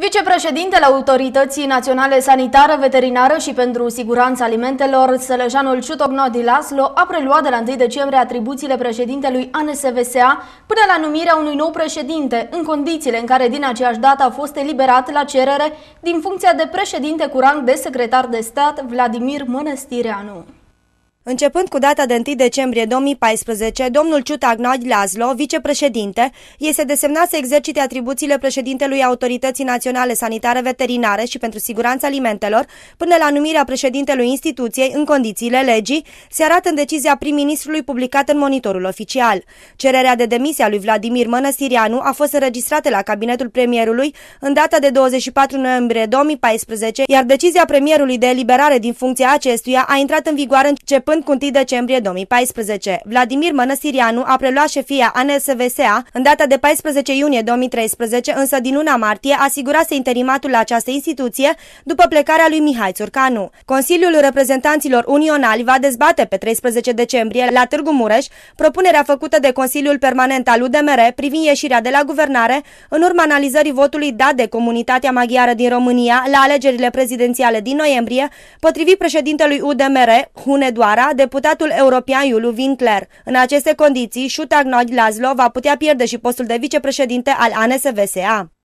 Vicepreședintele Autorității Naționale Sanitară, Veterinară și pentru Siguranța Alimentelor, Sălăjanul Ciutognodi Laslo, a preluat de la 1 decembrie atribuțiile președintelui ANSVSA până la numirea unui nou președinte, în condițiile în care din aceeași dată a fost eliberat la cerere din funcția de președinte cu rang de secretar de stat Vladimir Mănăstireanu. Începând cu data de 1 decembrie 2014, domnul Ciutac Lazlo, Laszlo, vicepreședinte, este desemnat să exercite atribuțiile președintelui Autorității Naționale Sanitare Veterinare și pentru Siguranța Alimentelor, până la numirea președintelui instituției în condițiile legii, se arată în decizia prim-ministrului publicată în monitorul oficial. Cererea de demisie a lui Vladimir Mănăstirianu a fost înregistrată la cabinetul premierului în data de 24 noiembrie 2014, iar decizia premierului de eliberare din funcția acestuia a intrat în vigoare începând începând cu 1 decembrie 2014. Vladimir Mănăsirianu a preluat șefia ANSVSA în data de 14 iunie 2013, însă din luna martie asigurase interimatul la această instituție după plecarea lui Mihai Țurcanu. Consiliul Reprezentanților Unionali va dezbate pe 13 decembrie la Târgu Mureș propunerea făcută de Consiliul Permanent al UDMR privind ieșirea de la guvernare în urma analizării votului dat de comunitatea maghiară din România la alegerile prezidențiale din noiembrie, potrivit președintelui UDMR, Hunedoara, deputatul european Iuliu Winkler. În aceste condiții, Șutag Lazlo va putea pierde și postul de vicepreședinte al ANSVSA.